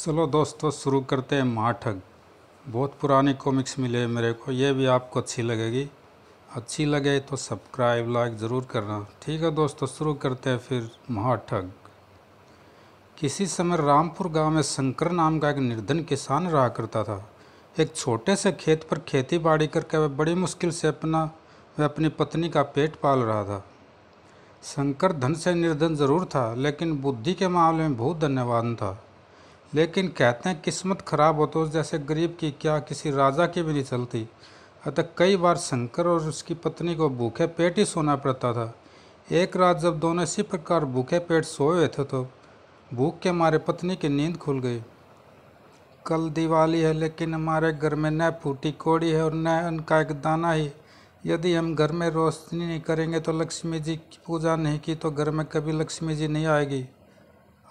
चलो दोस्तों तो शुरू करते हैं माठग बहुत पुरानी कॉमिक्स मिले मेरे को ये भी आपको अच्छी लगेगी अच्छी लगे तो सब्सक्राइब लाइक ज़रूर करना ठीक है दोस्तों तो शुरू करते हैं फिर महाठग किसी समय रामपुर गांव में शंकर नाम का एक निर्धन किसान रहा करता था एक छोटे से खेत पर खेती बाड़ी करके वह बड़ी मुश्किल से अपना वह अपनी पत्नी का पेट पाल रहा था शंकर धन से निर्धन ज़रूर था लेकिन बुद्धि के मामले में बहुत धन्यवाद था लेकिन कहते हैं किस्मत खराब हो तो जैसे गरीब की क्या किसी राजा की भी नहीं चलती अतः कई बार शंकर और उसकी पत्नी को भूखे पेट ही सोना पड़ता था एक रात जब दोनों इसी प्रकार भूखे पेट सोए हुए थे तो भूख के मारे पत्नी की नींद खुल गई कल दिवाली है लेकिन हमारे घर में न फूटी कोड़ी है और न उनका का एक दाना ही यदि हम घर में रोशनी नहीं करेंगे तो लक्ष्मी जी की पूजा नहीं की तो घर में कभी लक्ष्मी जी नहीं आएगी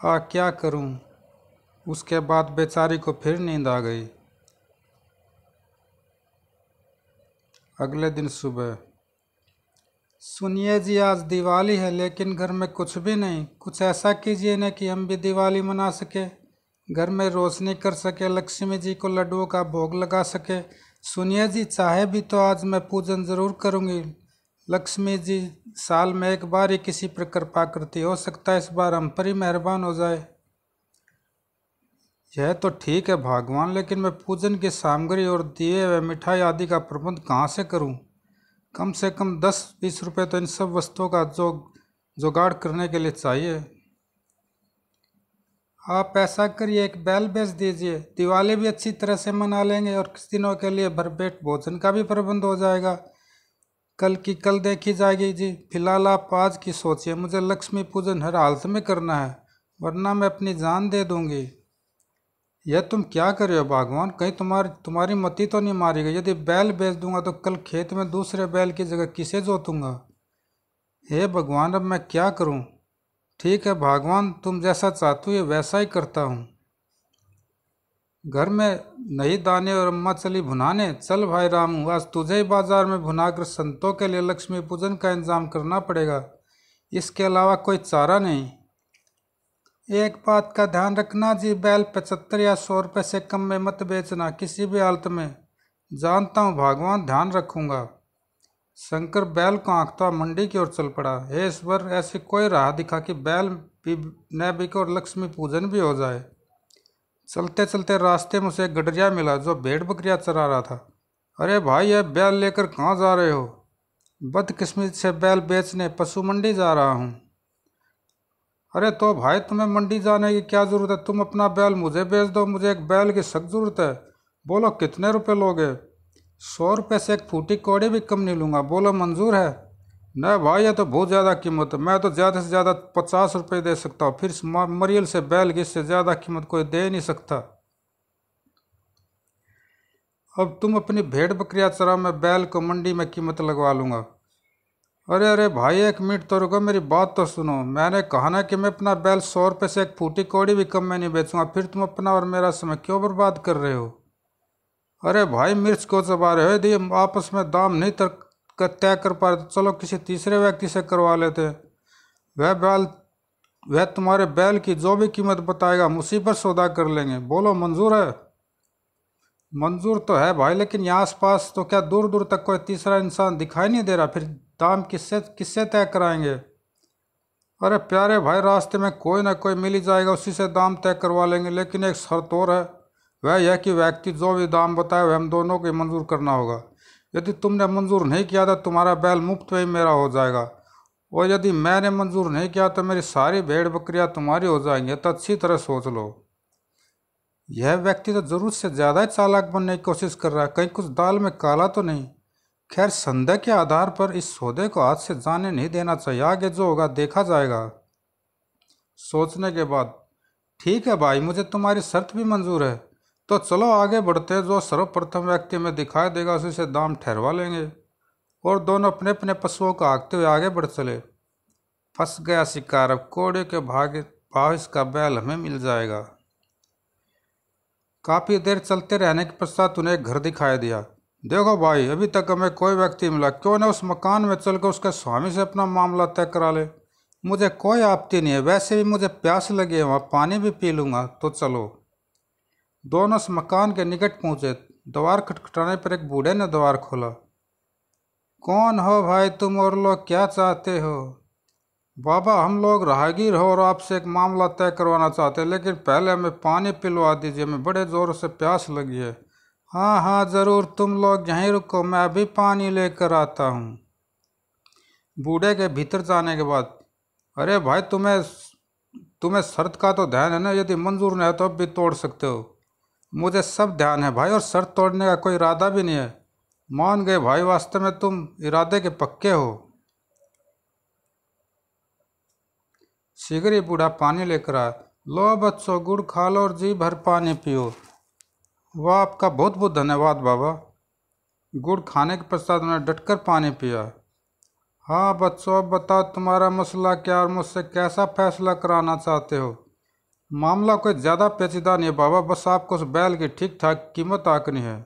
आ क्या करूं उसके बाद बेचारी को फिर नींद आ गई अगले दिन सुबह सुनिए जी आज दिवाली है लेकिन घर में कुछ भी नहीं कुछ ऐसा कीजिए ना कि हम भी दिवाली मना सके घर में रोशनी कर सके लक्ष्मी जी को लड्डुओं का भोग लगा सके सुनिए जी चाहे भी तो आज मैं पूजन ज़रूर करूँगी लक्ष्मी जी साल में एक बार ही किसी पर कृपा करती हो सकता है इस बार हम पर ही मेहरबान हो जाए यह तो ठीक है भगवान लेकिन मैं पूजन की सामग्री और दिए व मिठाई आदि का प्रबंध कहाँ से करूँ कम से कम दस बीस रुपये तो इन सब वस्तुओं का जो जुगाड़ करने के लिए चाहिए आप ऐसा करिए एक बैल बेच दीजिए दिवाली भी अच्छी तरह से मना लेंगे और कुछ दिनों के लिए भरपेट भोजन का भी प्रबंध हो जाएगा कल की कल देखी जाएगी जी फिलहाल आप आज की सोचिए मुझे लक्ष्मी पूजन हर हालत में करना है वरना मैं अपनी जान दे दूँगी यह तुम क्या कर रहे हो भगवान कहीं तुम्हारी तुम्हारी मति तो नहीं मारी गई यदि बैल बेच दूंगा तो कल खेत में दूसरे बैल की जगह किसे जोतूंगा हे भगवान अब मैं क्या करूं? ठीक है भगवान तुम जैसा चाहते हो वैसा ही करता हूँ घर में नहीं दाने और अम्मा चली भुनाने चल भाई रामू आज तुझे ही बाजार में भुनाकर संतों के लिए लक्ष्मी पूजन का इंतजाम करना पड़ेगा इसके अलावा कोई चारा नहीं एक बात का ध्यान रखना जी बैल पचहत्तर या सौ रुपये से कम में मत बेचना किसी भी हालत में जानता हूँ भगवान ध्यान रखूँगा शंकर बैल को आंकता मंडी की ओर चल पड़ा हे ईश्वर ऐसी कोई राह दिखा कि बैल भी न बिके और लक्ष्मी पूजन भी हो जाए चलते चलते रास्ते में उसे गडरिया मिला जो भेड़ बकरिया चरा रहा था अरे भाई यह बैल लेकर कहाँ जा रहे हो बदकिस्मत से बैल बेचने पशु मंडी जा रहा हूँ अरे तो भाई तुम्हें मंडी जाने की क्या ज़रूरत है तुम अपना बैल मुझे बेच दो मुझे एक बैल की सख्त ज़रूरत है बोलो कितने रुपए लोगे सौ रुपये से एक फूटी कौड़ी भी कम नहीं लूँगा बोलो मंजूर है न भाई ये तो बहुत ज़्यादा कीमत है मैं तो ज़्यादा से ज़्यादा पचास रुपये दे सकता हूँ फिर मरियल से बैल की इससे ज़्यादा कीमत कोई दे नहीं सकता अब तुम अपनी भेड़ बकरिया चरा में बैल को मंडी में कीमत लगवा लूँगा अरे अरे भाई एक मिनट तो रुको मेरी बात तो सुनो मैंने कहा ना कि मैं अपना बैल सौ रुपये से एक फूटी कौड़ी भी कम में नहीं बेचूंगा फिर तुम अपना और मेरा समय क्यों बर्बाद कर रहे हो अरे भाई मिर्च को चबा रहे हो यदि आपस में दाम नहीं तर तय कर पा रहे तो चलो किसी तीसरे व्यक्ति से करवा लेते वह बैल वह तुम्हारे बैल की जो भी कीमत बताएगा हम उसी पर सौदा कर लेंगे बोलो मंजूर है मंजूर तो है भाई लेकिन यहाँ आस पास तो क्या दूर दूर तक कोई तीसरा इंसान दिखाई नहीं दे रहा फिर दाम किससे किससे तय कराएंगे अरे प्यारे भाई रास्ते में कोई ना कोई मिल ही जाएगा उसी से दाम तय करवा लेंगे लेकिन एक शर्त और है वह यह कि व्यक्ति जो भी दाम बताए वह हम दोनों को मंजूर करना होगा यदि तुमने मंजूर नहीं किया तो तुम्हारा बैल मुफ्त में ही मेरा हो जाएगा और यदि मैंने मंजूर नहीं किया तो मेरी सारी भेड़ बकरियाँ तुम्हारी हो जाएंगी तो अच्छी तरह सोच लो यह व्यक्ति तो जरूर से ज़्यादा चालाक बनने की कोशिश कर रहा है कहीं कुछ दाल में काला तो नहीं खैर संदेह के आधार पर इस सौदे को हाथ से जाने नहीं देना चाहिए आगे जो होगा देखा जाएगा सोचने के बाद ठीक है भाई मुझे तुम्हारी शर्त भी मंजूर है तो चलो आगे बढ़ते हैं जो सर्वप्रथम व्यक्ति में दिखाई देगा उसी से दाम ठहरवा लेंगे और दोनों अपने अपने पशुओं को आगते हुए आगे बढ़ चले फंस गया शिकार अब कोड़े के भाग भाव इसका बैल हमें मिल जाएगा काफ़ी देर चलते रहने के पश्चात उन्हें एक घर दिखाई दिया देखो भाई अभी तक हमें कोई व्यक्ति मिला क्यों ना उस मकान में चलकर उसके स्वामी से अपना मामला तय करा ले मुझे कोई आपत्ति नहीं है वैसे भी मुझे प्यास लगी है वहाँ पानी भी पी लूँगा तो चलो दोनों उस मकान के निकट पहुँचे द्वार खटखटाने पर एक बूढ़े ने द्वार खोला कौन हो भाई तुम और लोग क्या चाहते हो बाबा हम लोग राहगीर हो और आपसे एक मामला तय करवाना चाहते हैं लेकिन पहले हमें पानी पिलवा दीजिए हमें बड़े ज़ोर से प्यास लगी है हाँ हाँ ज़रूर तुम लोग यहीं रुको मैं अभी पानी लेकर आता हूँ बूढ़े के भीतर जाने के बाद अरे भाई तुम्हें तुम्हें शर्त का तो ध्यान है ना यदि मंजूर नहीं है तो अब भी तोड़ सकते हो मुझे सब ध्यान है भाई और शर्त तोड़ने का कोई इरादा भी नहीं है मान गए भाई वास्तव में तुम इरादे के पक्के हो शीघ्र ही बूढ़ा पानी लेकर आया लो बच्चो गुड़ खा लो और जी भर पानी पियो वाह आपका बहुत बहुत धन्यवाद बाबा गुड़ खाने के पश्चात उन्होंने डटकर पानी पिया हाँ बच्चों अब बताओ तुम्हारा मसला क्या और मुझसे कैसा फैसला कराना चाहते हो मामला कोई ज़्यादा पेचीदा नहीं है बाबा बस आपको उस बैल की ठीक ठाक कीमत आकनी है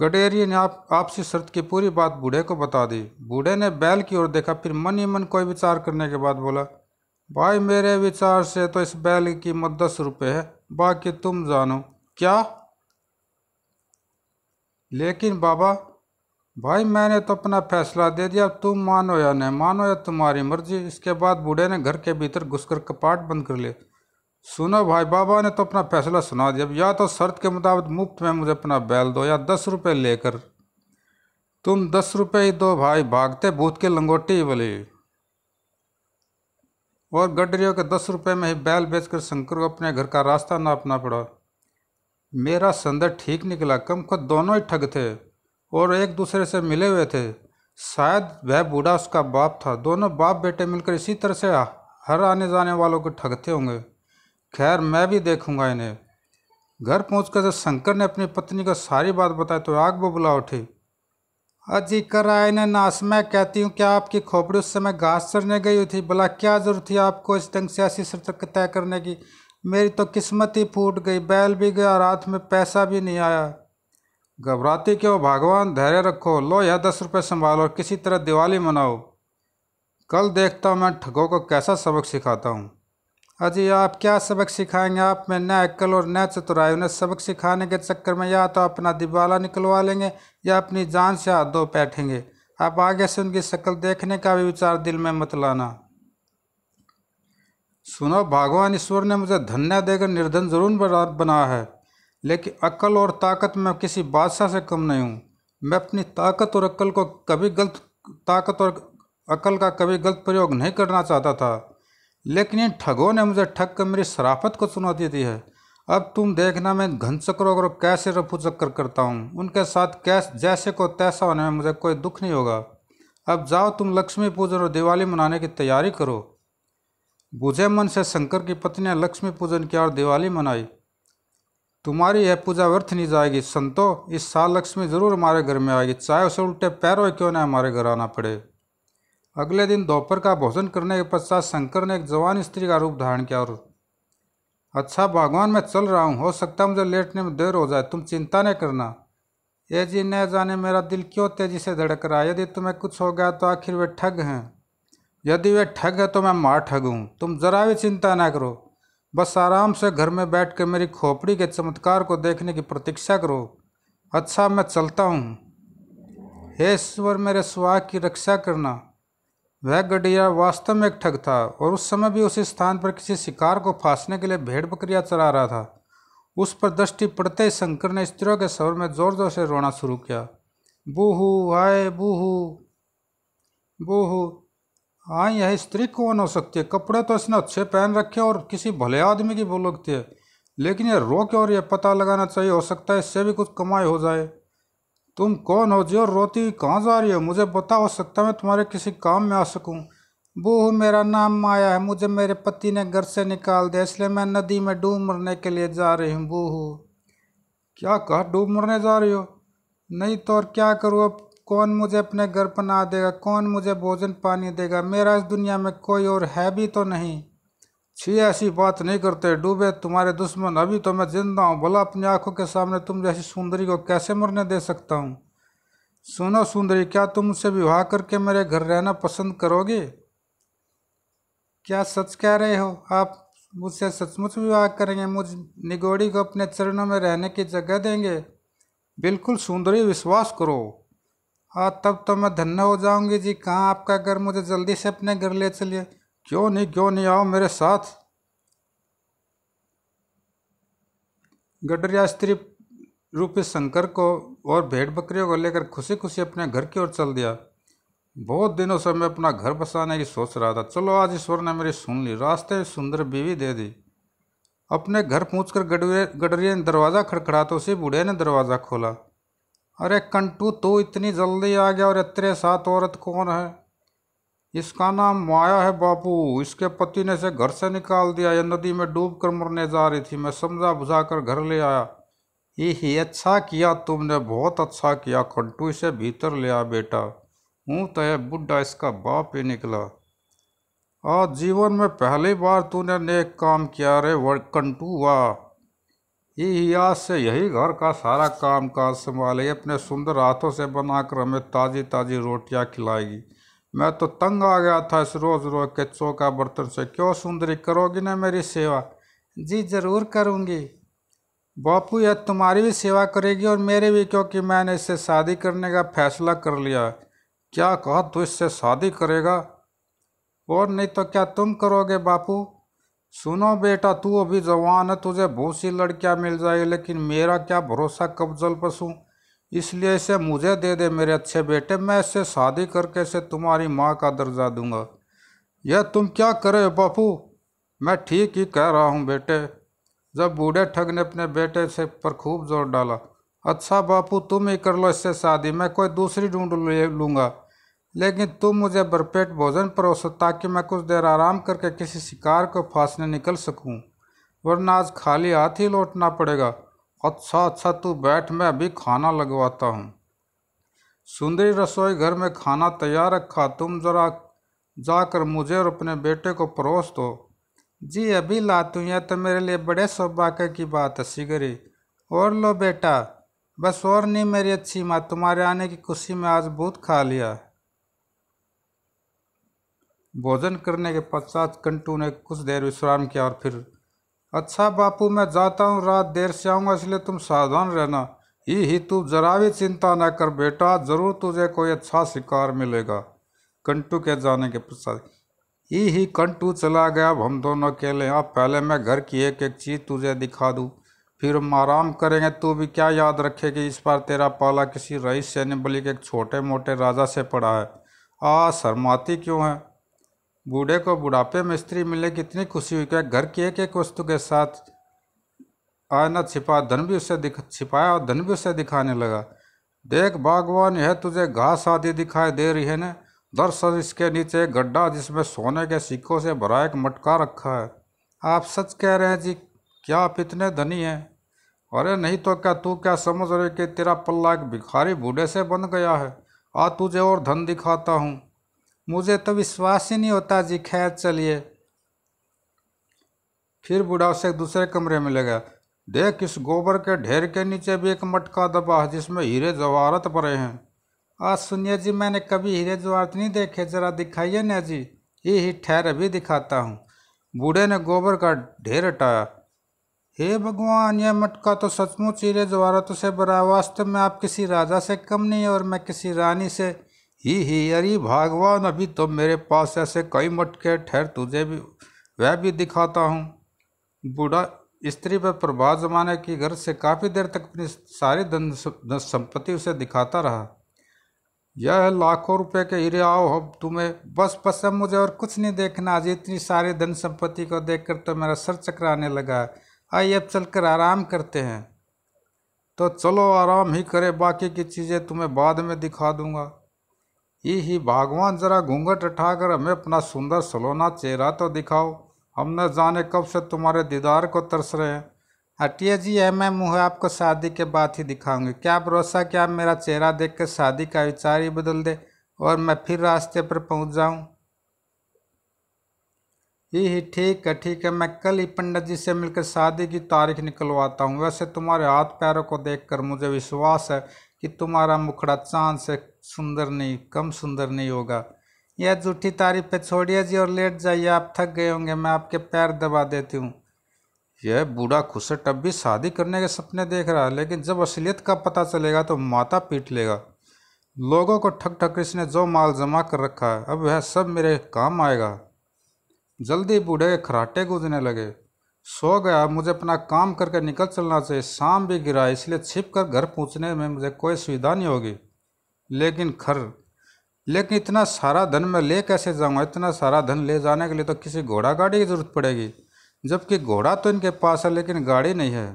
गडेरिए ने आप आपसी शर्त की पूरी बात बूढ़े को बता दी बूढ़े ने बैल की ओर देखा फिर मन ही मन कोई विचार करने के बाद बोला भाई मेरे विचार से तो इस बैल की कीमत दस रुपये है बाकी तुम जानो क्या लेकिन बाबा भाई मैंने तो अपना फैसला दे दिया तुम मानो या नहीं मानो या तुम्हारी मर्जी इसके बाद बूढ़े ने घर के भीतर घुसकर कपाट बंद कर लिए सुनो भाई बाबा ने तो अपना फैसला सुना दिया या तो शर्त के मुताबिक मुफ्त में मुझे अपना बैल दो या दस रुपये लेकर तुम दस रुपये ही दो भाई भागते भूत के लंगोटी बोली और गडरियों के दस रुपये में ही बैल बेचकर शंकर को अपने घर का रास्ता नापना पड़ा मेरा संदर ठीक निकला कम खुद दोनों ही ठग थे और एक दूसरे से मिले हुए थे शायद वह बूढ़ा उसका बाप था दोनों बाप बेटे मिलकर इसी तरह से हर आने जाने वालों को ठगते होंगे खैर मैं भी देखूंगा इन्हें घर पहुंचकर जब शंकर ने अपनी पत्नी को सारी बात बताई तो आग बबुला उठी अजी कर आए ने नाश मैं कहती हूँ क्या आपकी खोपड़ी उस समय घास चढ़ने गई हुई थी भला क्या जरूरत थी आपको इस ढंग से ऐसी सतर्क तय करने की मेरी तो किस्मत ही फूट गई बैल भी गया रात में पैसा भी नहीं आया घबराती क्यों भगवान धैर्य रखो लो यह दस रुपये संभालो और किसी तरह दिवाली मनाओ कल देखता हूँ मैं ठगों को कैसा सबक सिखाता हूँ अजी आप क्या सबक सिखाएंगे आप में न अक्ल और न चतुराई उन्हें सबक सिखाने के चक्कर में या तो अपना दिवाला निकलवा लेंगे या अपनी जान से हाथ धो बैठेंगे आप आगे से उनकी शक्ल देखने का भी विचार दिल में मत लाना सुनो भगवान ईश्वर ने मुझे धन्य देकर निर्धन जरूर बना है लेकिन अक्ल और ताकत में किसी बादशाह से कम नहीं हूँ मैं अपनी ताकत और अक्ल को कभी गलत ताकत और अक्ल का कभी गलत प्रयोग नहीं करना चाहता था लेकिन इन ठगों ने मुझे ठग कर मेरी शराफत को चुनौती दी है अब तुम देखना मैं घनचक्रों को कैसे रफू चक्कर करता हूँ उनके साथ कैस जैसे को तैसा होने में मुझे कोई दुख नहीं होगा अब जाओ तुम लक्ष्मी पूजन और दिवाली मनाने की तैयारी करो बुझे मन से शंकर की पत्नी ने लक्ष्मी पूजन किया और दिवाली मनाई तुम्हारी यह पूजा व्यर्थ नहीं जाएगी संतो इस साल लक्ष्मी जरूर हमारे घर में आएगी चाहे उसे उल्टे पैरों क्यों ना हमारे घर आना पड़े अगले दिन दोपहर का भोजन करने के पश्चात शंकर ने एक जवान स्त्री का रूप धारण किया और अच्छा भगवान मैं चल रहा हूँ हो सकता है मुझे लेटने में देर हो जाए तुम चिंता नहीं करना ये जी न जाने मेरा दिल क्यों तेजी से धड़क रहा है यदि तुम्हें कुछ हो गया तो आखिर वे ठग हैं यदि वे ठग है तो मैं मार ठग हूँ तुम जरा भी चिंता ना करो बस आराम से घर में बैठ कर मेरी खोपड़ी के चमत्कार को देखने की प्रतीक्षा करो अच्छा मैं चलता हूँ हे ईश्वर मेरे स्वाग की रक्षा करना वह गडिया वास्तव में एक ठग था और उस समय भी उस स्थान पर किसी शिकार को फांसने के लिए भेड़ बकरिया चरा रहा था उस पर दृष्टि पड़ते ही शंकर ने स्त्रियों के स्वर में जोर जोर से रोना शुरू किया बूहू हाय बूहू बूहू हाँ यह स्त्री कौन हो सकती है कपड़े तो इसने अच्छे पहन रखे और किसी भले आदमी की बोलोगती है लेकिन यह रो क्यों और यह पता लगाना चाहिए हो सकता है इससे भी कुछ कमाई हो जाए तुम कौन हो जी और रोती हुई कहाँ जा रही हो मुझे बता हो सकता मैं तुम्हारे किसी काम में आ सकूँ बूह मेरा नाम माया है मुझे मेरे पति ने घर से निकाल दिया इसलिए मैं नदी में डूब मरने के लिए जा रही हूँ बूहू क्या कहा डूब मरने जा रही हो नहीं तो और क्या करूँ अब कौन मुझे अपने घर पना देगा कौन मुझे भोजन पानी देगा मेरा इस दुनिया में कोई और है भी तो नहीं छी ऐसी बात नहीं करते डूबे तुम्हारे दुश्मन अभी तो मैं जिंदा हूँ भला अपनी आंखों के सामने तुम जैसी सुंदरी को कैसे मरने दे सकता हूँ सुनो सुंदरी क्या तुम मुझसे विवाह करके मेरे घर रहना पसंद करोगे क्या सच कह रहे हो आप मुझसे सचमुच विवाह करेंगे मुझ निगोड़ी को अपने चरणों में रहने की जगह देंगे बिल्कुल सुंदरी विश्वास करो हाँ तब तो मैं धन्य हो जाऊंगी जी कहाँ आपका घर मुझे जल्दी से अपने घर ले चलिए क्यों नहीं क्यों नहीं आओ मेरे साथ गडरिया स्त्री रूपी शंकर को और भेड़ बकरियों को लेकर खुशी खुशी अपने घर की ओर चल दिया बहुत दिनों से मैं अपना घर बसाने की सोच रहा था चलो आज ईश्वर ने मेरी सुन ली रास्ते में सुंदर बीवी दे दी अपने घर पहुँच कर गडरिया ने दरवाज़ा खड़खड़ा तो उसी बूढ़े ने दरवाज़ा खोला अरे कंटू तू इतनी जल्दी आ गया और इतने साथ औरत कौन है इसका नाम माया है बापू इसके पति ने इसे घर से निकाल दिया यह नदी में डूब कर मरने जा रही थी मैं समझा बुझा कर घर ले आया ये ही अच्छा किया तुमने बहुत अच्छा किया खंटू इसे भीतर ले आ बेटा हूँ तो यह बुढ़ा इसका बाप ही निकला आज जीवन में पहली बार तूने नेक काम किया रे कंटू वाह यही आज से यही घर का सारा काम काज संभाले अपने सुंदर हाथों से बनाकर हमें ताज़ी ताज़ी रोटियां खिलाएगी मैं तो तंग आ गया था इस रोज़ रोज के चौका बर्तन से क्यों सुंदरी करोगी ना मेरी सेवा जी ज़रूर करूँगी बापू यह तुम्हारी भी सेवा करेगी और मेरे भी क्योंकि मैंने इससे शादी करने का फैसला कर लिया क्या कहा तू इससे शादी करेगा और नहीं तो क्या तुम करोगे बापू सुनो बेटा तू अभी जवान है तुझे बहुत सी लड़कियाँ मिल जाएगी लेकिन मेरा क्या भरोसा कब जल पसूँ इसलिए इसे मुझे दे दे मेरे अच्छे बेटे मैं इससे शादी करके इसे तुम्हारी माँ का दर्जा दूंगा यह तुम क्या करे बापू मैं ठीक ही कह रहा हूँ बेटे जब बूढ़े ठग ने अपने बेटे से पर खूब जोर डाला अच्छा बापू तुम ही कर लो इससे शादी मैं कोई दूसरी ढूंढ लूँगा लेकिन तुम मुझे भरपेट भोजन परोसो ताकि मैं कुछ देर आराम करके किसी शिकार को फांसने निकल सकूं वरना आज खाली हाथ ही लौटना पड़ेगा अच्छा अच्छा तू बैठ मैं अभी खाना लगवाता हूँ सुंदरी रसोई घर में खाना तैयार रखा तुम जरा जाकर मुझे और अपने बेटे को परोस दो जी अभी ला तू यह तो मेरे लिए बड़े सौभाग्य की बात है सिगरी और लो बेटा बस और नहीं मेरी अच्छी माँ तुम्हारे आने की खुशी में आज भूत खा लिया भोजन करने के पश्चात कंटू ने कुछ देर विश्राम किया और फिर अच्छा बापू मैं जाता हूँ रात देर से आऊँगा इसलिए तुम सावधान रहना ही ही तू जरा भी चिंता न कर बेटा ज़रूर तुझे कोई अच्छा शिकार मिलेगा कंटू के जाने के पश्चात ही ही कंटू चला गया अब हम दोनों अकेले अब पहले मैं घर की एक एक चीज़ तुझे दिखा दूँ फिर हम आराम करेंगे तू भी क्या याद रखेगी इस बार तेरा पाला किसी रईस से नहीं बल्कि एक छोटे मोटे राजा से पड़ा है आ शर्माती क्यों है बूढ़े को बुढ़ापे में स्त्री मिले कितनी खुशी हुई क्या घर की एक एक वस्तु के साथ आयना छिपा धन भी उससे दिख छिपाया और धन भी उसे दिखाने लगा देख बागवान यह तुझे घास आदि दिखाई दे रही है न दरअसल इसके नीचे गड्ढा जिसमें सोने के सिक्कों से भरा एक मटका रखा है आप सच कह रहे हैं जी क्या आप इतने धनी हैं अरे नहीं तो क्या तू क्या समझ रहे कि तेरा पल्ला एक भिखारी बूढ़े से बन गया है आ तुझे और धन दिखाता हूँ मुझे तो विश्वास ही नहीं होता जी खैर चलिए फिर बूढ़ा उसे दूसरे कमरे में ले गया देख इस गोबर के ढेर के नीचे भी एक मटका दबा है जिसमें हीरे जवारत पड़े हैं आज सुनिए जी मैंने कभी हीरे जवारत नहीं देखे जरा दिखाइए ना जी ये ही ठहर अभी दिखाता हूँ बूढ़े ने गोबर का ढेर हटाया हे भगवान यह मटका तो सचमुच हीरे जवारतों से बड़ा वास्तव में आप किसी राजा से कम नहीं और मैं किसी रानी से ही ही अरे भागवान अभी तो मेरे पास ऐसे कई मटके ठहर तुझे भी वह भी दिखाता हूँ बूढ़ा स्त्री पर प्रभात जमाने की घर से काफ़ी देर तक अपनी सारी धन संपत्ति उसे दिखाता रहा यह लाखों रुपए के हीरे आओ हम तुम्हें बस बस अब मुझे और कुछ नहीं देखना आज इतनी सारी धन संपत्ति को देखकर तो मेरा सर चकराने लगा आइए अब चलकर आराम करते हैं तो चलो आराम ही करे बाकी की चीज़ें तुम्हें बाद में दिखा दूंगा ई ही भगवान जरा घूंघट उठाकर हमें अपना सुंदर सलोना चेहरा तो दिखाओ हमने जाने कब से तुम्हारे दीदार को तरस रहे हैं हटिया जी है मैं मुँह आपको शादी के बाद ही दिखाऊंगी क्या भरोसा कि आप मेरा चेहरा देख कर शादी का विचार ही बदल दे और मैं फिर रास्ते पर पहुँच जाऊँ यही ही ठीक है ठीक है मैं कल ही पंडित जी से मिलकर शादी की तारीख निकलवाता हूँ वैसे तुम्हारे हाथ पैरों को देखकर मुझे विश्वास है कि तुम्हारा मुखड़ा चांद से सुंदर नहीं कम सुंदर नहीं होगा यह झूठी तारीफ पे छोड़िए जी और लेट जाइए आप थक गए होंगे मैं आपके पैर दबा देती हूँ यह बूढ़ा खुसट अब भी शादी करने के सपने देख रहा है लेकिन जब असलियत का पता चलेगा तो माता पीट लेगा लोगों को ठग ठक इसने जो माल जमा कर रखा है अब वह सब मेरे काम आएगा जल्दी बूढ़े खराटे गूंजने लगे सो गया मुझे अपना काम करके निकल चलना चाहिए शाम भी गिरा इसलिए छिप कर घर पहुँचने में मुझे कोई सुविधा नहीं होगी लेकिन खर लेकिन इतना सारा धन मैं ले कैसे जाऊँगा इतना सारा धन ले जाने के लिए तो किसी घोड़ा गाड़ी की ज़रूरत पड़ेगी जबकि घोड़ा तो इनके पास है लेकिन गाड़ी नहीं है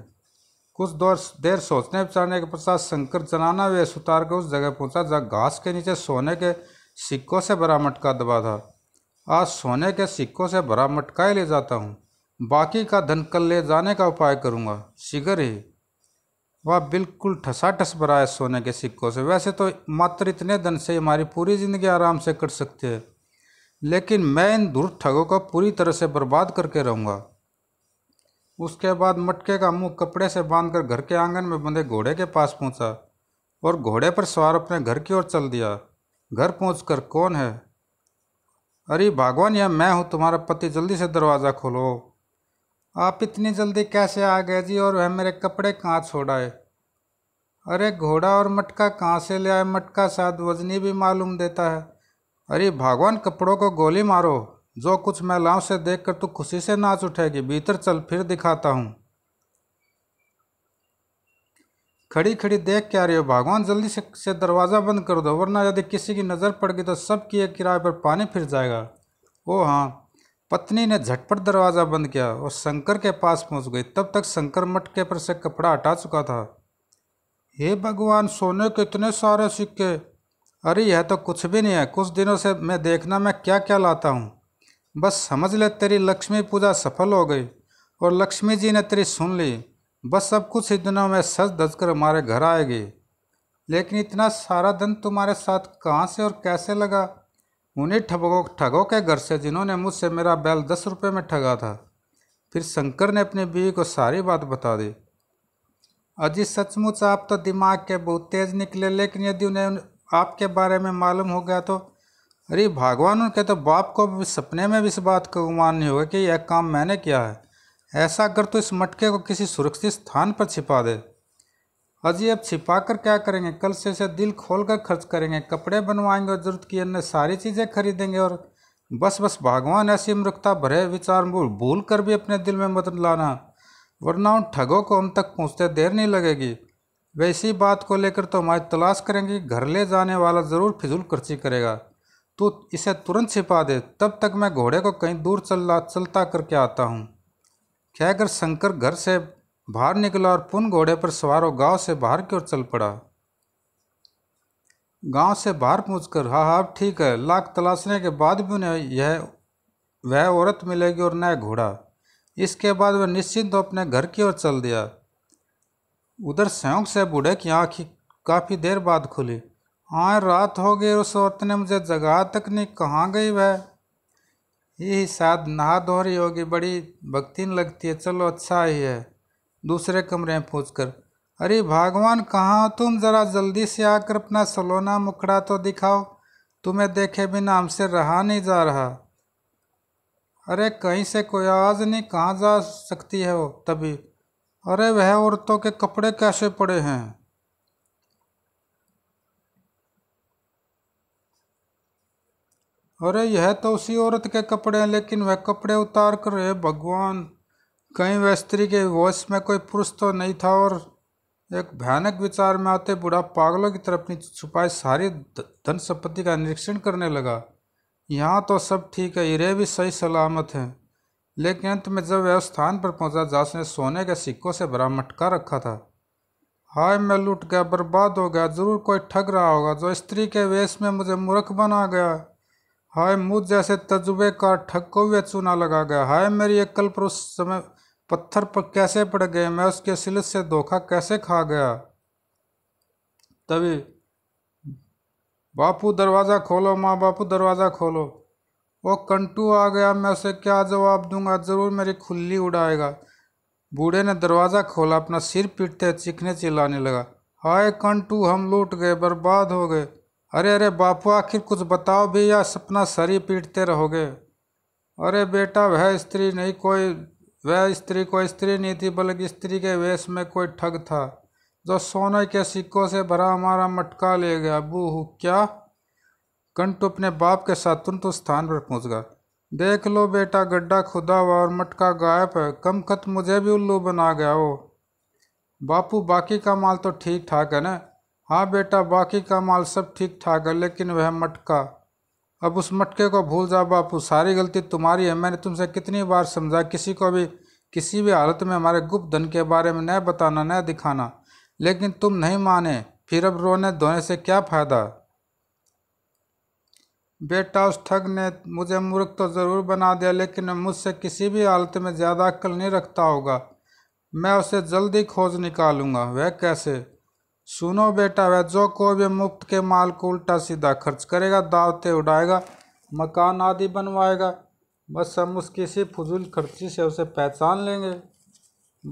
कुछ दौर देर सोचने विचारने के पश्चात शंकर जनाना वेश उतार कर उस जगह पहुंचा जहाँ घास के नीचे सोने के सिक्कों से भरा मटका दबा था आज सोने के सिक्कों से भरा मटका ही ले जाता हूँ बाकी का धन कल ले जाने का उपाय करूँगा शीघ्र ही वह बिल्कुल ठसा ठस भरा है सोने के सिक्कों से वैसे तो मात्र इतने धन से हमारी पूरी ज़िंदगी आराम से कट सकती है लेकिन मैं इन धुर ठगों को पूरी तरह से बर्बाद करके रहूँगा उसके बाद मटके का मुंह कपड़े से बांधकर घर के आंगन में बंधे घोड़े के पास पहुंचा और घोड़े पर सवार अपने घर की ओर चल दिया घर पहुंचकर कौन है अरे भगवान यह मैं हूँ तुम्हारा पति जल्दी से दरवाज़ा खोलो आप इतनी जल्दी कैसे आ गए जी और वह मेरे कपड़े कहाँ छोड़ा है अरे घोड़ा और मटका कहाँ से ले आए मटका शायद वजनी भी मालूम देता है अरे भगवान कपड़ों को गोली मारो जो कुछ महिलाओं से देख कर तू खुशी से नाच उठेगी भीतर चल फिर दिखाता हूँ खड़ी खड़ी देख क्या रही हो भगवान जल्दी से, से दरवाज़ा बंद कर दो वरना यदि किसी की नज़र पड़ गई तो सब की एक किराए पर पानी फिर जाएगा ओ हाँ पत्नी ने झटपट दरवाज़ा बंद किया और शंकर के पास पहुंच गई तब तक शंकर मटके पर से कपड़ा हटा चुका था हे भगवान सोने के इतने सारे सिक्के अरे यह तो कुछ भी नहीं है कुछ दिनों से मैं देखना मैं क्या क्या लाता हूँ बस समझ ले तेरी लक्ष्मी पूजा सफल हो गई और लक्ष्मी जी ने तेरी सुन ली बस सब कुछ ही दिनों में सच धज कर हमारे घर आएगी लेकिन इतना सारा धन तुम्हारे साथ कहाँ से और कैसे लगा उन्हीं ठगों ठगों के घर से जिन्होंने मुझसे मेरा बैल दस रुपये में ठगा था फिर शंकर ने अपनी बीवी को सारी बात बता दी अजी सचमुच आप तो दिमाग के बहुत तेज़ निकले लेकिन यदि उन्हें आपके बारे में मालूम हो गया तो अरे भगवान उनके तो बाप को भी सपने में भी इस बात का गुमान नहीं होगा कि यह काम मैंने किया है ऐसा कर तो इस मटके को किसी सुरक्षित स्थान पर छिपा दे अजी अब छिपा कर क्या करेंगे कल से इसे दिल खोल कर खर्च करेंगे कपड़े बनवाएंगे और जरूरत की अन्य सारी चीज़ें खरीदेंगे और बस बस भगवान ऐसी मूर्खता भरे विचार भूल कर भी अपने दिल में मदद लाना वरना उन ठगों को हम तक पहुँचते देर नहीं लगेगी वे इसी बात को लेकर तो हमारी तलाश करेंगे घर ले जाने वाला ज़रूर फिजूल खर्ची करेगा तो इसे तुरंत छिपा दे तब तक मैं घोड़े को कहीं दूर चल चलता करके आता हूँ अगर शंकर घर से बाहर निकला और पुन घोड़े पर सवार हो गांव से बाहर की ओर चल पड़ा गांव से बाहर पहुंचकर हाँ हाँ ठीक है लाख तलाशने के बाद भी उन्हें यह वह औरत मिलेगी और नया घोड़ा इसके बाद वह निश्चिंत अपने घर की ओर चल दिया उधर संयोग से बूढ़े की आँख काफ़ी देर बाद खुली हाँ रात हो गई उस औरत ने मुझे जगा तक नहीं कहाँ गई वह यही शायद नहा दोहरी रही होगी बड़ी भक्तिन लगती है चलो अच्छा ही है दूसरे कमरे में पहुँच कर अरे भगवान कहाँ हो तुम ज़रा जल्दी से आकर अपना सलोना मुखड़ा तो दिखाओ तुम्हें देखे बिना हमसे रहा नहीं जा रहा अरे कहीं से कोई आवाज़ नहीं कहाँ जा सकती है वो तभी अरे वह औरतों के कपड़े कैसे पड़े हैं अरे यह तो उसी औरत के कपड़े हैं लेकिन वह कपड़े उतार कर रहे भगवान कहीं वह स्त्री के वश में कोई पुरुष तो नहीं था और एक भयानक विचार में आते बूढ़ा पागलों की तरफ अपनी छुपाए सारी धन संपत्ति का निरीक्षण करने लगा यहाँ तो सब ठीक है इरे भी सही सलामत हैं लेकिन अंत में जब वह स्थान पर पहुंचा जहाँ उसने सोने के सिक्कों से भरा मटका रखा था हाय मैं लूट गया बर्बाद हो गया जरूर कोई ठग रहा होगा जो स्त्री के वेश में मुझे मूर्ख बना गया हाय मुझ जैसे तजुबे का ठग को भी चूना लगा गया हाय मेरी कल पर उस समय पत्थर पर कैसे पड़ गए मैं उसके सिल से धोखा कैसे खा गया तभी बापू दरवाज़ा खोलो माँ बापू दरवाज़ा खोलो वो कंटू आ गया मैं उसे क्या जवाब दूंगा ज़रूर मेरी खुली उड़ाएगा बूढ़े ने दरवाज़ा खोला अपना सिर पीटते चीखने चिल्लाने लगा हाय कंटू हम लूट गए बर्बाद हो गए अरे अरे बापू आखिर कुछ बताओ भी या सपना सरी पीटते रहोगे अरे बेटा वह स्त्री नहीं कोई वह स्त्री को स्त्री नहीं थी बल्कि स्त्री के वेश में कोई ठग था जो सोने के सिक्कों से भरा हमारा मटका ले गया बूह क्या कंटू अपने बाप के साथ तुरंत स्थान पर पहुंच गया देख लो बेटा गड्ढा खुदा हुआ और मटका गायब है कम खत मुझे भी उल्लू बना गया हो बापू बाकी का माल तो ठीक ठाक है ना हाँ बेटा बाकी का माल सब ठीक ठाक है लेकिन वह मटका अब उस मटके को भूल जाओ बापू सारी गलती तुम्हारी है मैंने तुमसे कितनी बार समझा किसी को भी किसी भी हालत में हमारे गुप्त धन के बारे में न बताना न दिखाना लेकिन तुम नहीं माने फिर अब रोने धोने से क्या फ़ायदा बेटा उस ठग ने मुझे मूर्ख तो ज़रूर बना दिया लेकिन मुझसे किसी भी हालत में ज़्यादा अक्ल नहीं रखता होगा मैं उसे जल्दी खोज निकालूंगा वह कैसे सुनो बेटा वह जो को भी मुफ्त के माल को उल्टा सीधा खर्च करेगा दावते उड़ाएगा मकान आदि बनवाएगा बस हम उस किसी फजूल खर्ची से उसे पहचान लेंगे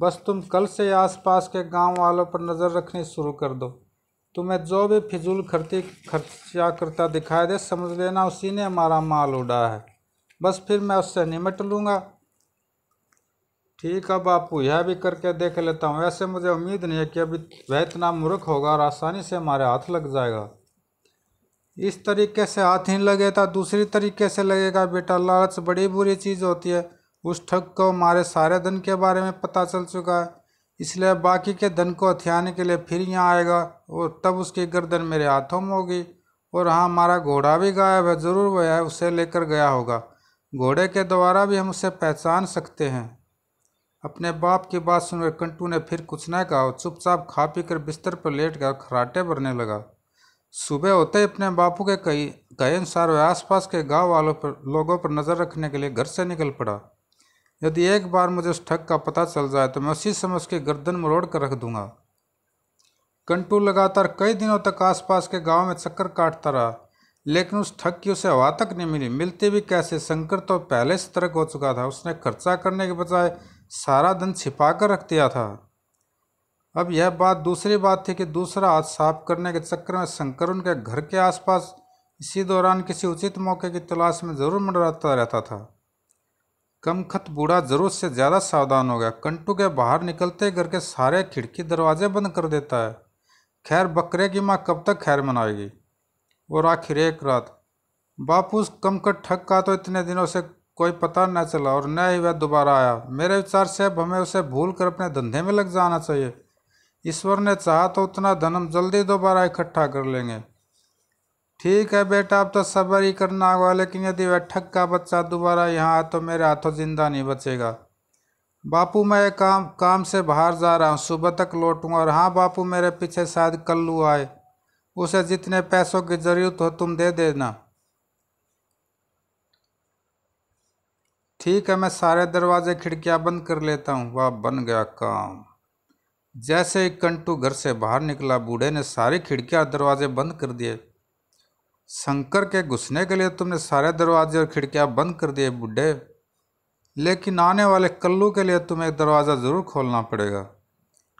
बस तुम कल से आसपास के गांव वालों पर नज़र रखनी शुरू कर दो तुम्हें जो भी फिजूल खर्ची खर्चा करता दिखाई दे समझ लेना उसी ने हमारा माल उड़ा है बस फिर मैं उससे निमट लूँगा ठीक है बापू यह भी करके देख लेता हूँ ऐसे मुझे उम्मीद नहीं है कि अभी वह इतना मूर्ख होगा और आसानी से हमारे हाथ लग जाएगा इस तरीके से हाथ ही लगेगा दूसरी तरीके से लगेगा बेटा लालच बड़ी बुरी चीज़ होती है उस ठग को हमारे सारे धन के बारे में पता चल चुका है इसलिए बाकी के धन को हथियाने के लिए फिर यहाँ आएगा और तब उसकी गर्दन मेरे हाथों में होगी और हाँ हमारा घोड़ा भी गायब है ज़रूर वह उसे लेकर गया होगा घोड़े के द्वारा भी हम उसे पहचान सकते हैं अपने बाप की बात सुनकर कंटू ने फिर कुछ न कहा और चुपचाप खा पी कर बिस्तर पर लेट गया खराटे भरने लगा सुबह होते ही अपने बापू के कई कहे अनुसार वह आसपास के गांव वालों पर लोगों पर नज़र रखने के लिए घर से निकल पड़ा यदि एक बार मुझे उस ठग का पता चल जाए तो मैं उसी समय के गर्दन मरोड़ कर रख दूंगा कंटू लगातार कई दिनों तक आसपास के गांव में चक्कर काटता रहा लेकिन उस ठग की उसे हवा तक नहीं मिली मिलती भी कैसे शंकर तो पहले से तर्क हो चुका था उसने खर्चा करने के बजाय सारा धन छिपा कर रख दिया था अब यह बात दूसरी बात थी कि दूसरा हाथ साफ करने के चक्कर में शंकर उनके घर के आसपास इसी दौरान किसी उचित मौके की तलाश में जरूर मंडराता रहता था कम खत बूढ़ा जरूर से ज़्यादा सावधान हो गया कंटू के बाहर निकलते घर के सारे खिड़की दरवाजे बंद कर देता है खैर बकरे की माँ कब तक खैर मनाएगी और आखिर एक रात बापू उस कमखट ठग का तो इतने दिनों से कोई पता न चला और न ही वह दोबारा आया मेरे विचार से अब हमें उसे भूल कर अपने धंधे में लग जाना चाहिए ईश्वर ने चाहा तो उतना धन हम जल्दी दोबारा इकट्ठा कर लेंगे ठीक है बेटा अब तो सब्र ही करना होगा लेकिन यदि वह ठग का बच्चा दोबारा यहाँ आए तो मेरे हाथों जिंदा नहीं बचेगा बापू मैं एक काम काम से बाहर जा रहा हूँ सुबह तक लौटूंगा और हाँ बापू मेरे पीछे शायद कल्लू आए उसे जितने पैसों की ज़रूरत हो तुम दे देना ठीक है मैं सारे दरवाजे खिड़कियां बंद कर लेता हूँ वाह बन गया काम जैसे ही कंटू घर से बाहर निकला बूढ़े ने सारी खिड़कियां और दरवाजे बंद कर दिए शंकर के घुसने के लिए तुमने सारे दरवाजे और खिड़कियां बंद कर दिए बूढ़े लेकिन आने वाले कल्लू के लिए तुम्हें दरवाज़ा ज़रूर खोलना पड़ेगा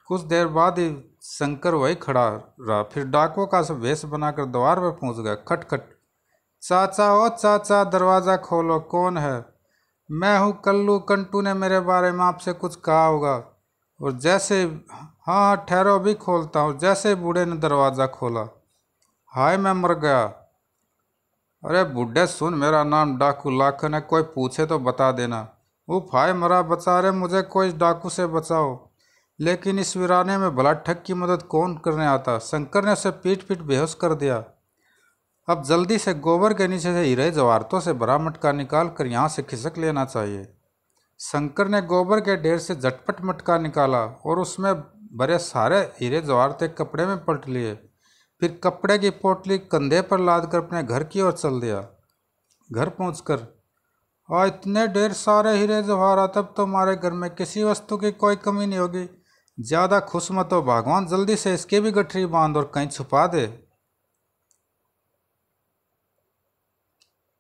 कुछ देर बाद ही शंकर वही खड़ा रहा फिर डाकुओं का सब वेश बनाकर द्वार पर पहुंच गया खटखट चाचा ओ चाचा दरवाज़ा खोलो कौन है मैं हूँ कल्लू कंटू ने मेरे बारे में आपसे कुछ कहा होगा और जैसे हाँ हाँ ठहरो भी खोलता हूँ जैसे बूढ़े ने दरवाज़ा खोला हाय मैं मर गया अरे बूढ़े सुन मेरा नाम डाकू लाखन है कोई पूछे तो बता देना उफ हाय मरा बचा रहे मुझे कोई डाकू से बचाओ लेकिन इस वीराने में भला ठग की मदद कौन करने आता शंकर ने उसे पीट पीट बेहोश कर दिया अब जल्दी से गोबर के नीचे से हीरे जवारतों से भरा मटका निकाल कर यहाँ से खिसक लेना चाहिए शंकर ने गोबर के ढेर से झटपट मटका निकाला और उसमें भरे सारे हीरे जवारते कपड़े में पलट लिए फिर कपड़े की पोटली कंधे पर लाद कर अपने घर की ओर चल दिया घर पहुँच कर और इतने ढेर सारे हीरे जवाहरात तब तुम्हारे तो घर में किसी वस्तु की कोई कमी नहीं होगी ज़्यादा खुश मत हो भगवान जल्दी से इसके भी गठरी बांध और कहीं छुपा दे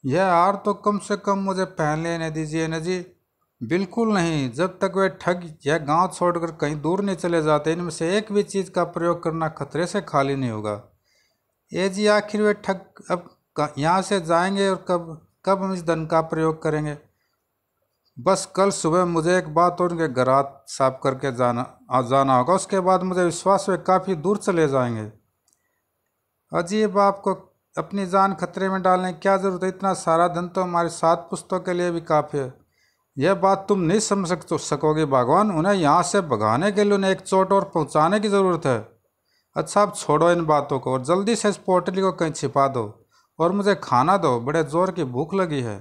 यह हार तो कम से कम मुझे पहन लेने दीजिए न जी बिल्कुल नहीं जब तक वे ठग यह गांव छोड़कर कहीं दूर नहीं चले जाते इनमें से एक भी चीज़ का प्रयोग करना खतरे से खाली नहीं होगा ए जी आखिर वे ठग अब यहाँ से जाएंगे और कब कब हम इस धन का प्रयोग करेंगे बस कल सुबह मुझे एक बात और उनके गरात साफ करके जाना जाना होगा उसके बाद मुझे विश्वास हुए काफ़ी दूर चले जाएंगे अजीब आपको अपनी जान खतरे में डालने क्या ज़रूरत है इतना सारा धन तो हमारे सात पुस्तों के लिए भी काफ़ी है यह बात तुम नहीं समझ सक तो सकोगे भगवान उन्हें यहाँ से भगाने के लिए उन्हें एक चोट और पहुँचाने की ज़रूरत है अच्छा आप छोड़ो इन बातों को और जल्दी से इस पोटली को कहीं छिपा दो और मुझे खाना दो बड़े ज़ोर की भूख लगी है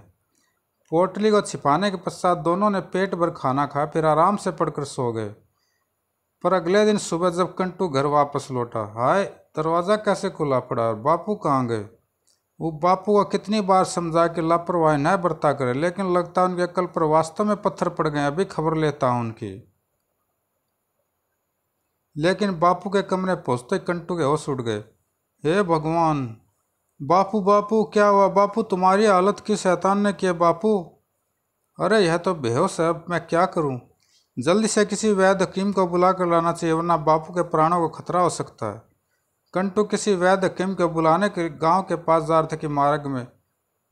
पोटली को छिपाने के पश्चात दोनों ने पेट भर खाना खाया फिर आराम से पढ़कर सो गए पर अगले दिन सुबह जब कंटू घर वापस लौटा हाय दरवाज़ा कैसे खुला पड़ा और बापू कहाँ गए वो बापू का कितनी बार समझा के लापरवाही न बरता करे लेकिन लगता उनके अकल पर वास्तव में पत्थर पड़ गए अभी खबर लेता हूँ उनकी लेकिन बापू के कमरे पहुँचते कंटू के होश उठ गए हे भगवान बापू बापू क्या हुआ बापू तुम्हारी हालत किस शैतान ने किया बापू अरे यह तो बेहोश है मैं क्या करूं? जल्दी से किसी वैध हकीम को बुला कर लाना चाहिए वरना बापू के प्राणों को खतरा हो सकता है कंटू किसी वैध हकीम के बुलाने के गांव के पास जा रहे थे कि मार्ग में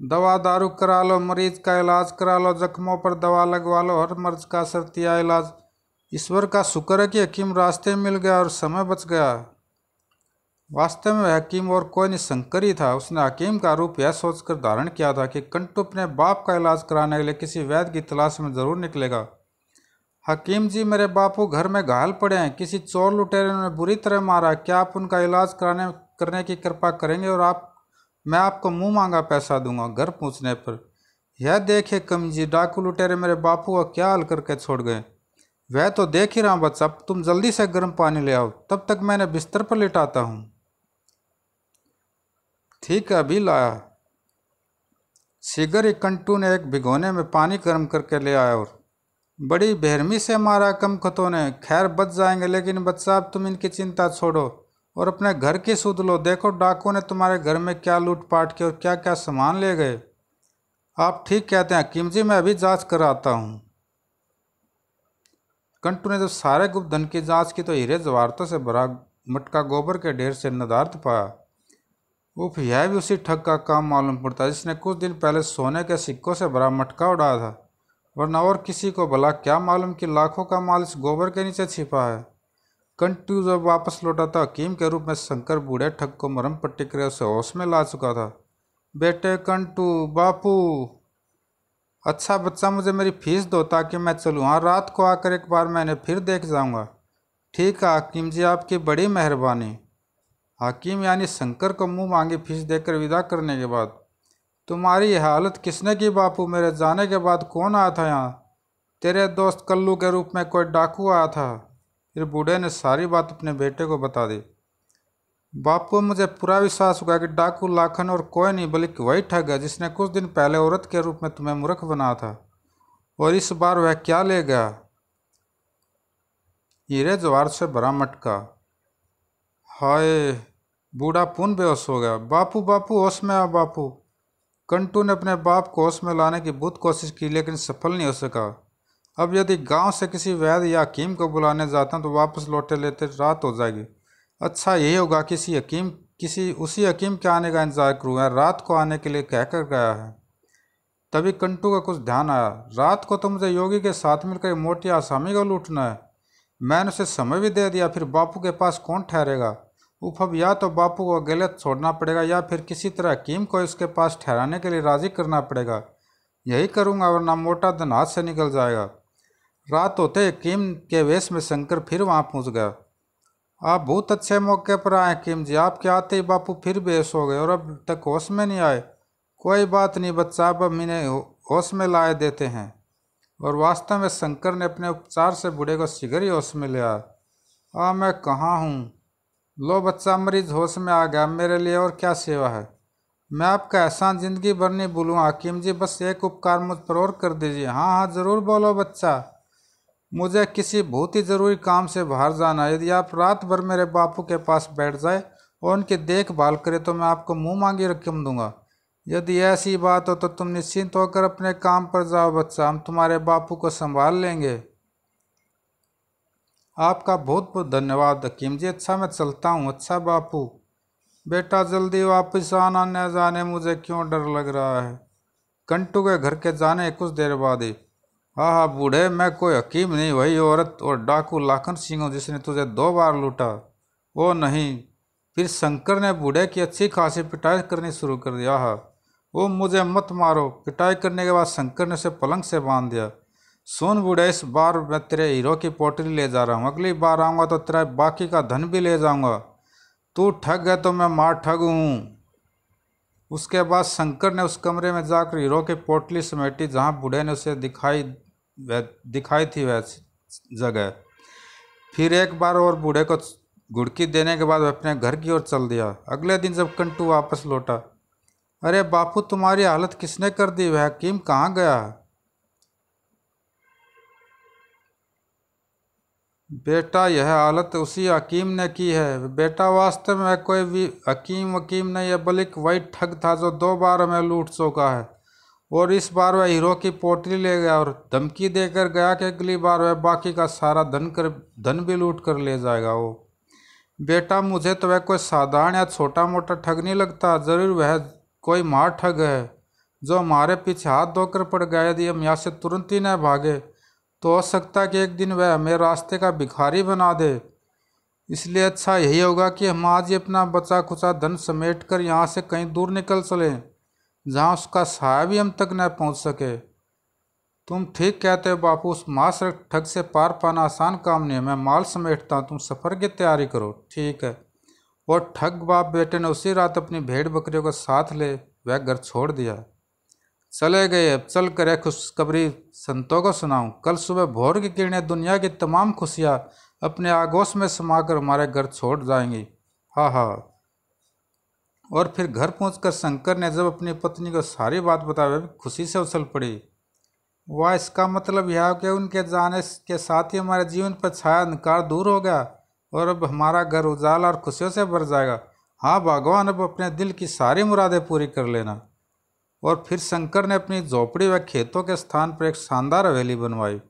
दवा दारू करा लो मरीज का इलाज करा लो जख्मों पर दवा लगवा लो हर मर्ज का सरतिया इलाज ईश्वर का शुक्र है कि हकीम रास्ते मिल गया और समय बच गया वास्तव में हकीम और कोई नहीं शंकर ही था उसने हकीम का रूप यह सोचकर धारण किया था कि कंटू अपने बाप का इलाज कराने के लिए किसी वैद्य की तलाश में ज़रूर निकलेगा हकीम जी मेरे बापू घर में घायल पड़े हैं किसी चोर लुटेरे ने बुरी तरह मारा क्या आप उनका इलाज कराने करने की कृपा करेंगे और आप मैं आपको मुंह मांगा पैसा दूंगा घर पहुंचने पर यह देखे कम जी डाकू लुटेरे मेरे बापू का क्या हाल करके छोड़ गए वह तो देख ही रहा बच्चा तुम जल्दी से गर्म पानी ले आओ तब तक मैंने बिस्तर पर लिटाता हूँ ठीक है अभी लाया सिगर ही कंटू ने एक भिगोने में पानी गर्म करके ले आया और बड़ी बेरहमी से मारा कम खतों ने खैर बच जाएंगे लेकिन बच साहब तुम इनकी चिंता छोड़ो और अपने घर की सूद लो देखो डाकू ने तुम्हारे घर में क्या लूट पाट के और क्या क्या सामान ले गए आप ठीक कहते हैं किम जी मैं अभी जांच कराता हूँ कंटू ने जब तो सारे गुप्त धन की जांच की तो हीरे जवारतों से भरा मटका गोबर के ढेर से नदार्थ पाया उफ यह भी उसी ठग का काम मालूम पड़ता जिसने कुछ दिन पहले सोने के सिक्कों से भरा मटका उड़ाया था वरना और किसी को भला क्या मालूम कि लाखों का माल इस गोबर के नीचे छिपा है कंटू जब वापस लौटा था तो हकीम के रूप में शंकर बूढ़े ठग को मरम पट्टी कर उसे होश में ला चुका था बेटे कंटू बापू अच्छा बच्चा मुझे मेरी फीस दो ताकि मैं चलूँ हाँ रात को आकर एक बार मैंने फिर देख जाऊँगा ठीक है हकीम जी आपकी बड़ी मेहरबानी हकीम यानी शंकर को मुंह मांगी फीस देकर विदा करने के बाद तुम्हारी हालत किसने की बापू मेरे जाने के बाद कौन आया था यहाँ तेरे दोस्त कल्लू के रूप में कोई डाकू आया था फिर बूढ़े ने सारी बात अपने बेटे को बता दी बापू मुझे पूरा विश्वास हुआ कि डाकू लाखन और कोई नहीं बल्कि वही ठग है जिसने कुछ दिन पहले औरत के रूप में तुम्हें मूर्ख बनाया था और इस बार वह क्या ले गया हीरे जवार से भरा मटका हाय बूढ़ा पुन बेहोश हो गया बापू बापू होश में आ बापू कंटू ने अपने बाप को होश में लाने की बहुत कोशिश की लेकिन सफल नहीं हो सका अब यदि गांव से किसी वैद या हकीम को बुलाने जाता तो वापस लौटे लेते रात हो जाएगी अच्छा यही होगा किसी हकीम किसी उसी हकीम के आने का इंतज़ार करूँ रात को आने के लिए कहकर गया है तभी कंटू का कुछ ध्यान आया रात को तो मुझे योगी के साथ मिलकर मोटी आसामी को लूटना है मैंने उसे समय भी दे दिया फिर बापू के पास कौन ठहरेगा उफ अब या तो बापू को गलत छोड़ना पड़ेगा या फिर किसी तरह हकीम को इसके पास ठहराने के लिए राज़ी करना पड़ेगा यही करूँगा वरना मोटा धन हाथ से निकल जाएगा रात होते हकीम के वेश में शंकर फिर वहाँ पहुँच गया आप बहुत अच्छे मौके पर आए हकीम जी आपके आते ही बापू फिर बेहस हो गए और अब तक होश में नहीं आए कोई बात नहीं बच्चा अब हम इन्हें होश में लाए देते हैं और वास्तव में शंकर ने अपने उपचार से बूढ़े को शीघ्र ही होश में लिया आ मैं कहाँ हूँ लो बच्चा मरीज होश में आ गया मेरे लिए और क्या सेवा है मैं आपका एहसान ज़िंदगी भर नहीं भूलूँ हकीम जी बस एक उपकार मुझ पर और कर दीजिए हाँ हाँ ज़रूर बोलो बच्चा मुझे किसी बहुत ही ज़रूरी काम से बाहर जाना यदि आप रात भर मेरे बापू के पास बैठ जाए और उनकी देखभाल करें तो मैं आपको मुँह मांगी रकम दूंगा यदि ऐसी बात हो तो तुम निश्चिंत होकर अपने काम पर जाओ बच्चा हम तुम्हारे बापू को संभाल लेंगे आपका बहुत बहुत धन्यवाद हकीम जी अच्छा मैं चलता हूँ अच्छा बापू बेटा जल्दी वापस आना न जाने मुझे क्यों डर लग रहा है कंटू के घर के जाने कुछ देर बाद ही हाँ हाँ बूढ़े मैं कोई हकीम नहीं वही औरत और डाकू लाखन सिंह हूँ जिसने तुझे दो बार लूटा वो नहीं फिर शंकर ने बूढ़े की अच्छी खासी पिटाई करनी शुरू कर दिया हाँ वो मुझे मत मारो पिटाई करने के बाद शंकर ने उसे पलंग से बांध दिया सुन बूढ़े इस बार मैं तेरे हीरो की पोटरी ले जा रहा हूँ अगली बार आऊँगा तो तेरा बाकी का धन भी ले जाऊँगा तू ठग है तो मैं मार ठग हूँ उसके बाद शंकर ने उस कमरे में जाकर हीरो की पोटली समेटी जहाँ बूढ़े ने उसे दिखाई दिखाई थी वह जगह फिर एक बार और बूढ़े को घुड़की देने के बाद वह अपने घर की ओर चल दिया अगले दिन जब कंटू वापस लौटा अरे बापू तुम्हारी हालत किसने कर दी वह हकीम कहाँ गया बेटा यह हालत उसी हकीम ने की है बेटा वास्तव में कोई भी हकीम वकीम नहीं है बल्कि वही ठग था जो दो बार हमें लूट चुका है और इस बार वह हीरो की पोटली ले गया और धमकी देकर गया कि अगली बार वह बाकी का सारा धन कर धन भी लूट कर ले जाएगा वो बेटा मुझे तो वह कोई साधारण या छोटा मोटा ठग नहीं लगता ज़रूर वह कोई मार ठग है जो हमारे पीछे हाथ धोकर पड़ गया यदि हम यहाँ से तुरंत ही न भागे तो हो सकता है कि एक दिन वह हमें रास्ते का भिखारी बना दे इसलिए अच्छा यही होगा कि हम आज ही अपना बचा खुचा धन समेट कर यहाँ से कहीं दूर निकल चलें जहाँ उसका सहाय भी हम तक न पहुँच सके तुम ठीक कहते हो बापू उस मास ठग से पार पाना आसान काम नहीं है मैं माल समेटता हूँ तुम सफ़र की तैयारी करो ठीक है और ठग बाप बेटे ने उसी रात अपनी भेड़ बकरियों का साथ ले वह घर छोड़ दिया चले गए अब चल कर खुशखबरी संतों को सुनाऊं कल सुबह भोर की किरणें दुनिया की तमाम खुशियाँ अपने आगोश में समाकर हमारे घर छोड़ जाएंगी हा हा और फिर घर पहुँच शंकर ने जब अपनी पत्नी को सारी बात बताया खुशी से उछल पड़ी वह इसका मतलब यह कि उनके जाने के साथ ही हमारे जीवन पर छाया निकार दूर हो गया और अब हमारा घर उजाला और खुशियों से भर जाएगा हाँ भगवान अब अपने दिल की सारी मुरादें पूरी कर लेना और फिर शंकर ने अपनी झोपड़ी व खेतों के स्थान पर एक शानदार हवेली बनवाई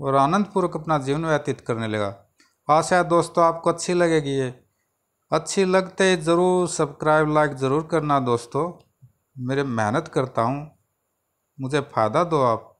और आनंदपूर्वक अपना जीवन व्यतीत करने लगा आशा है दोस्तों आपको अच्छी लगेगी ये अच्छी लगते ही ज़रूर सब्सक्राइब लाइक ज़रूर करना दोस्तों मेरे मेहनत करता हूँ मुझे फ़ायदा दो आप